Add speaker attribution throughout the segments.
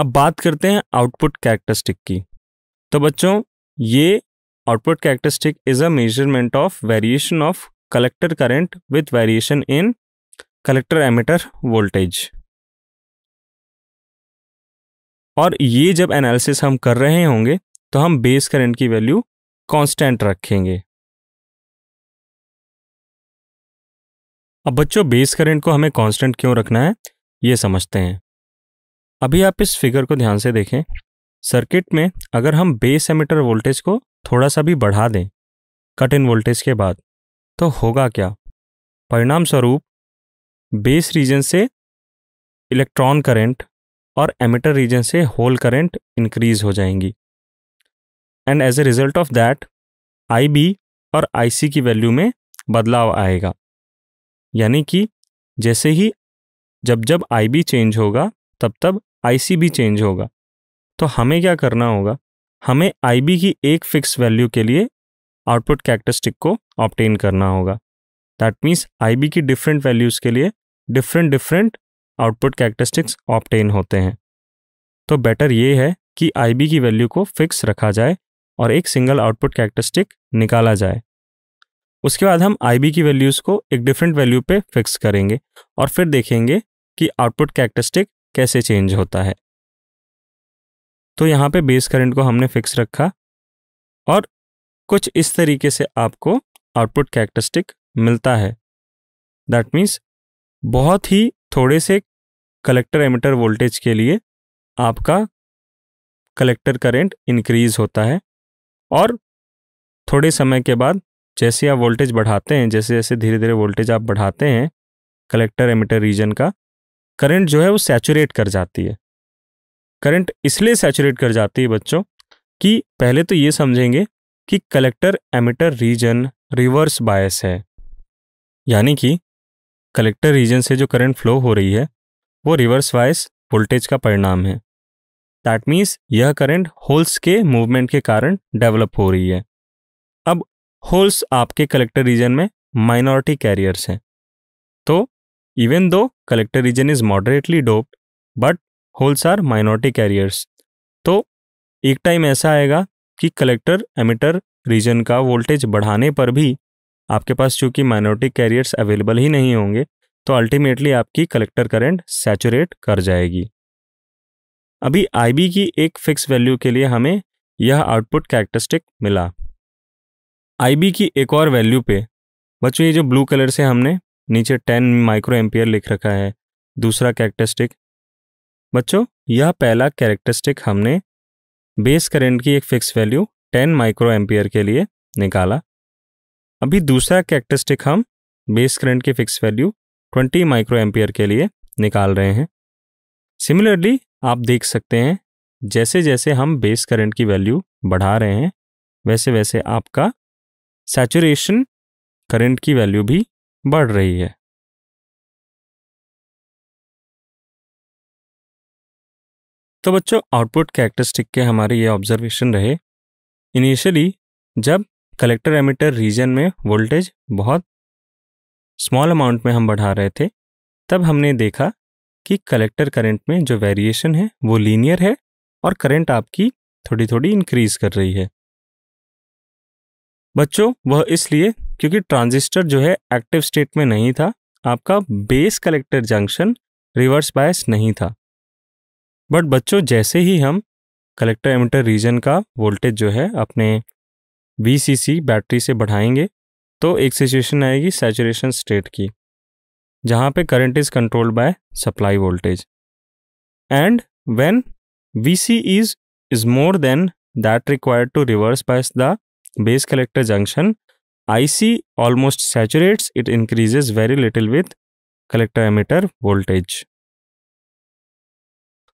Speaker 1: अब बात करते हैं आउटपुट कैरेक्टरिस्टिक की तो बच्चों ये output characteristic is a measurement of variation of collector current with variation in collector emitter voltage और ये जब एनालिसिस हम कर रहे होंगे तो हम बेस करंट की वैल्यू कांस्टेंट रखेंगे अब बच्चों बेस करंट को हमें कांस्टेंट क्यों रखना है ये समझते हैं अभी आप इस फिगर को ध्यान से देखें सर्किट में अगर हम बेस एमिटर वोल्टेज को थोड़ा सा भी बढ़ा दें कट इन वोल्टेज के बाद तो होगा क्या परिणाम स्वरूप बेस रीजन से इलेक्ट्रॉन करंट और एमिटर रीजन से होल करंट इंक्रीज हो जाएंगी and as a result of that I B और आई सी की वैल्यू में बदलाव आएगा यानी कि जैसे ही जब जब आई बी चेंज होगा तब तब आईसी भी चेंज होगा तो हमें क्या करना होगा हमें आईबी की एक फिक्स वैल्यू के लिए आउटपुट कैरेक्टरिस्टिक को ऑप्टेन करना होगा दैट मीन्स आईबी की डिफरेंट वैल्यूज़ के लिए different different output characteristics obtain होते हैं तो बेटर ये है कि आईबी की वैल्यू को फिक्स रखा जाए और एक सिंगल आउटपुट कैरेक्टरिस्टिक निकाला जाए उसके बाद हम आईबी की वैल्यूज़ को एक डिफरेंट वैल्यू पे फिक्स करेंगे और फिर देखेंगे कि आउटपुट कैरेक्टरिस्टिक कैसे चेंज होता है तो यहाँ पे बेस करंट को हमने फिक्स रखा और कुछ इस तरीके से आपको आउटपुट कैरेक्टरिस्टिक मिलता है दैट मीन्स बहुत ही थोड़े से कलेक्टर एमिटर वोल्टेज के लिए आपका कलेक्टर करंट इंक्रीज होता है और थोड़े समय के बाद जैसे आप वोल्टेज बढ़ाते हैं जैसे जैसे धीरे धीरे वोल्टेज आप बढ़ाते हैं कलेक्टर एमिटर रीजन का करंट जो है वो सैचुरेट कर जाती है करंट इसलिए सैचुरेट कर जाती है बच्चों कि पहले तो ये समझेंगे कि collector emitter region reverse bias है यानी कि कलेक्टर रीजन से जो करंट फ्लो हो रही है वो रिवर्स बायस वोल्टेज का परिणाम है दैट मीन्स यह करंट होल्स के मूवमेंट के कारण डेवलप हो रही है अब होल्स आपके कलेक्टर रीजन में माइनॉरिटी कैरियर्स हैं तो Even though collector region is moderately doped, but holes are minority carriers तो एक टाइम ऐसा आएगा कि कलेक्टर एमिटर रीजन का वोल्टेज बढ़ाने पर भी आपके पास चूंकि माइनॉरिटी कैरियर्स अवेलेबल ही नहीं होंगे तो अल्टीमेटली आपकी कलेक्टर करंट सैचुरेट कर जाएगी अभी आईबी की एक फिक्स वैल्यू के लिए हमें यह आउटपुट कैरेक्टरिस्टिक मिला आईबी की एक और वैल्यू पे बच्चों ये जो ब्लू कलर से हमने नीचे टेन माइक्रो एम्पियर लिख रखा है दूसरा कैरेक्टरिस्टिक बच्चों यह पहला कैरेक्टरिस्टिक हमने बेस करंट की एक फिक्स वैल्यू 10 माइक्रो एम्पियर के लिए निकाला अभी दूसरा कैरेक्टरिस्टिक हम बेस करंट की फिक्स वैल्यू 20 माइक्रो एम्पियर के लिए निकाल रहे हैं सिमिलरली आप देख सकते हैं जैसे जैसे हम बेस करंट की वैल्यू बढ़ा रहे हैं वैसे वैसे आपका सैचुरेशन करंट की वैल्यू भी बढ़ रही है तो बच्चों आउटपुट कैरेक्टरिस्टिक के हमारे ये ऑब्जर्वेशन रहे इनिशियली जब कलेक्टर एमिटर रीजन में वोल्टेज बहुत स्मॉल अमाउंट में हम बढ़ा रहे थे तब हमने देखा कि कलेक्टर करंट में जो वेरिएशन है वो लीनियर है और करंट आपकी थोड़ी थोड़ी इंक्रीज कर रही है बच्चों वह इसलिए क्योंकि ट्रांजिस्टर जो है एक्टिव स्टेट में नहीं था आपका base collector junction reverse bias नहीं था बट बच्चों जैसे ही हम कलेक्टर एमिटर रीजन का वोल्टेज जो है अपने वी बैटरी से बढ़ाएंगे तो एक सिचुएशन आएगी सैचुरेशन स्टेट की जहाँ पे current is controlled by supply voltage and when V C is is more than that required to reverse bias the base collector junction IC almost saturates, it increases very little with collector emitter voltage.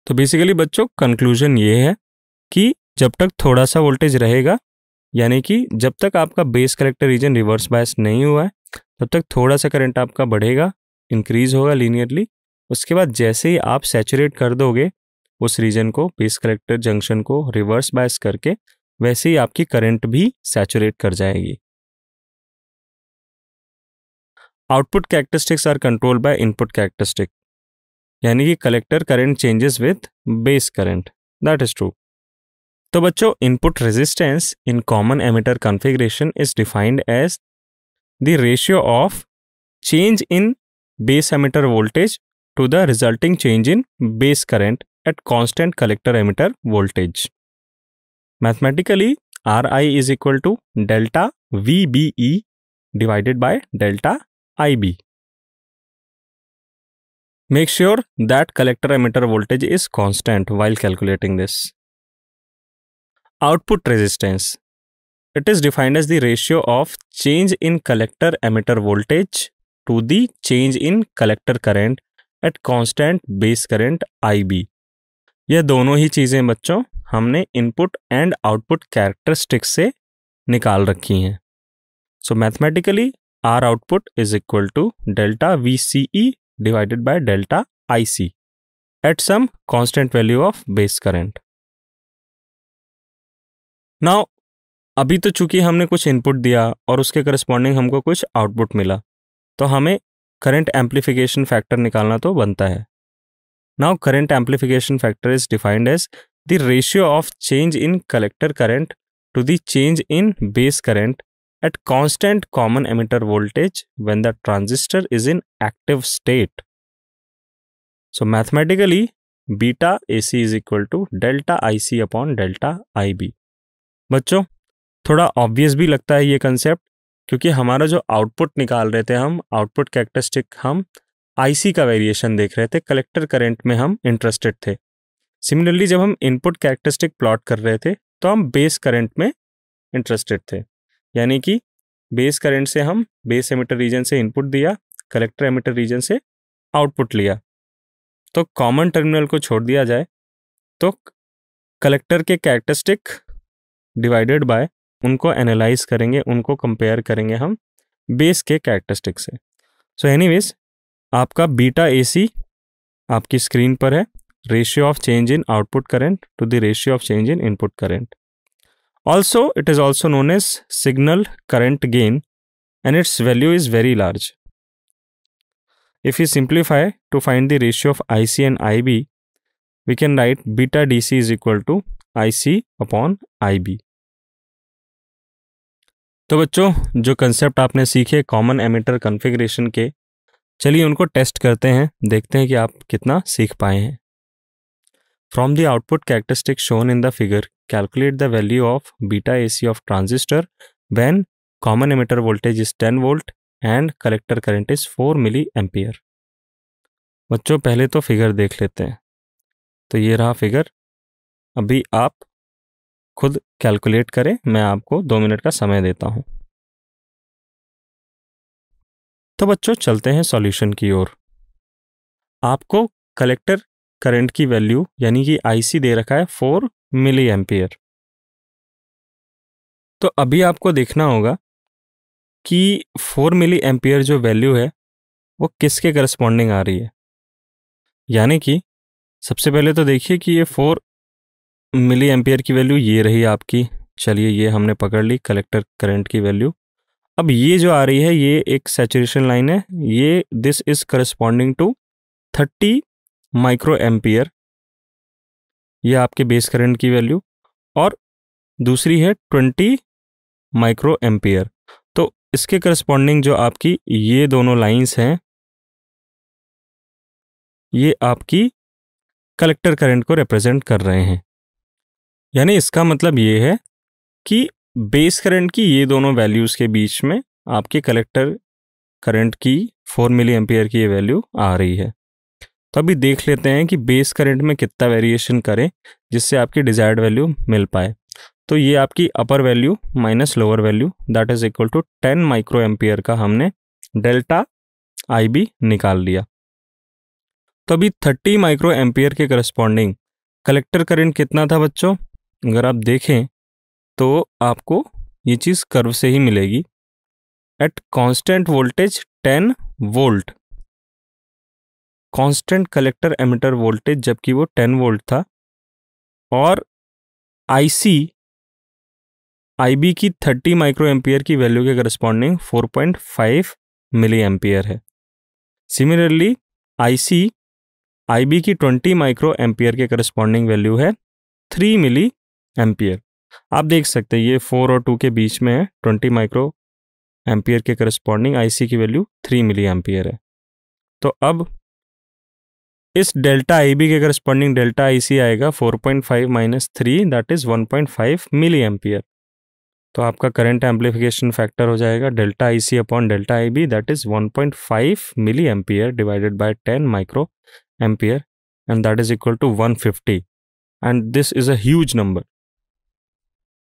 Speaker 1: तो basically बच्चों conclusion ये है कि जब तक थोड़ा सा voltage रहेगा यानी कि जब तक आपका base collector region reverse bias नहीं हुआ है तब तक थोड़ा सा करंट आपका बढ़ेगा इंक्रीज होगा लीनियरली उसके बाद जैसे ही आप सैचुरेट कर दोगे उस रीजन को बेस कलेक्टर जंक्शन को रिवर्स बायस करके वैसे ही आपकी करंट भी सेचुरेट कर जाएगी output characteristics are control by input characteristic यानी कि collector current changes with base current that is true तो बच्चों input resistance in common emitter configuration is defined as the ratio of change in base emitter voltage to the resulting change in base current at constant collector emitter voltage. Mathematically, Ri is equal to delta VBE divided by delta IB. Make sure that collector emitter voltage is constant while calculating this. Output resistance. It is defined as the ratio of change in collector emitter voltage to the change in collector current at constant base current IB यह दोनों ही चीज़ें बच्चों हमने input and output characteristics से निकाल रखी हैं so mathematically R output is equal to delta VCE divided by delta IC at some constant value of base current. Now अभी तो चूंकि हमने कुछ इनपुट दिया और उसके करस्पॉन्डिंग हमको कुछ आउटपुट मिला तो हमें करंट एम्प्लीफिकेशन फैक्टर निकालना तो बनता है now current amplification factor is defined as the ratio of change in collector current to the change in base current at constant common emitter voltage when the transistor is in active state. So mathematically, beta AC is equal to delta IC upon delta IB. बच्चों थोड़ा obvious भी लगता है ये concept क्योंकि हमारा जो output निकाल रहे थे हम आउटपुट कैरेक्टरिस्टिक हम आईसी का वेरिएशन देख रहे थे कलेक्टर करंट में हम इंटरेस्टेड थे सिमिलरली जब हम इनपुट कैरेक्टरिस्टिक प्लॉट कर रहे थे तो हम बेस करंट में इंटरेस्टेड थे यानी कि बेस करंट से हम बेस एमिटर रीजन से इनपुट दिया कलेक्टर एमिटर रीजन से आउटपुट लिया तो कॉमन टर्मिनल को छोड़ दिया जाए तो कलेक्टर के कैरेक्टरिस्टिक डिवाइडेड बाय उनको एनालाइज करेंगे उनको कंपेयर करेंगे हम बेस के कैरेक्टरिस्टिक से सो एनी एनीवेज आपका बीटा एसी आपकी स्क्रीन पर है ratio of change in output current to the ratio of change in input current Also, it is also known as signal current gain and its value is very large. If we simplify to find the ratio of IC and IB, we can write beta DC is equal to IC upon IB. तो बच्चों जो concept आपने सीखे common emitter configuration के चलिए उनको test करते हैं देखते हैं कि आप कितना सीख पाए हैं From the output characteristic shown in the figure, calculate the value of beta AC of transistor when common emitter voltage is 10 volt and collector current is 4 milliampere. बच्चों पहले तो फिगर देख लेते हैं तो ये रहा फिगर अभी आप खुद कैलकुलेट करें मैं आपको दो मिनट का समय देता हूँ तो बच्चों चलते हैं सॉल्यूशन की ओर आपको कलेक्टर करंट की वैल्यू यानी कि आईसी दे रखा है फोर मिली एम्पियर तो अभी आपको देखना होगा कि फोर मिली एम्पियर जो वैल्यू है वो किसके करस्पॉन्डिंग आ रही है यानी कि सबसे पहले तो देखिए कि ये फोर मिली एम्पियर की वैल्यू ये रही आपकी चलिए ये हमने पकड़ ली कलेक्टर करंट की वैल्यू अब ये जो आ रही है ये एक सेचुरेशन लाइन है ये this is corresponding to thirty micro ampere यह आपके बेस करंट की वैल्यू और दूसरी है ट्वेंटी माइक्रो एम्पियर तो इसके करस्पॉन्डिंग जो आपकी ये दोनों लाइंस हैं ये आपकी कलेक्टर करंट को रिप्रेजेंट कर रहे हैं यानी इसका मतलब ये है कि बेस करंट की ये दोनों वैल्यूज़ के बीच में आपके कलेक्टर करंट की फोर मिली एम्पियर की ये वैल्यू आ रही है तो अभी देख लेते हैं कि बेस करंट में कितना वेरिएशन करें जिससे आपकी डिजायर्ड वैल्यू मिल पाए तो ये आपकी upper value minus lower value that is equal to ten micro ampere का हमने डेल्टा आई बी निकाल लिया तो अभी थर्टी माइक्रो एम्पियर के करस्पॉन्डिंग कलेक्टर करंट कितना था बच्चों अगर आप देखें तो आपको ये चीज़ कर्व से ही मिलेगी at constant voltage ten volt constant collector emitter voltage जबकि वो 10 वोल्ट था और आईसी आईबी की 30 माइक्रो एम्पियर की वैल्यू के करस्पॉन्डिंग 4.5 मिली एम्पियर है सिमिलरली आईसी आईबी की 20 माइक्रो एम्पियर के करस्पॉन्डिंग वैल्यू है 3 मिली एम्पियर आप देख सकते हैं ये फोर और टू के बीच में है ट्वेंटी माइक्रो एम्पियर के करस्पॉन्डिंग आईसी की वैल्यू थ्री मिली एम्पियर है तो अब इस डेल्टा आई बी के करस्पॉन्डिंग डेल्टा आई सी आएगा 4.5 point five minus three that is one point five milli ampere तो आपका करंट एम्पलीफिकेशन फैक्टर हो जाएगा delta I C upon delta I B that is 1.5 point five milli ampere divided by ten micro ampere and that is equal to 150 and this is a huge number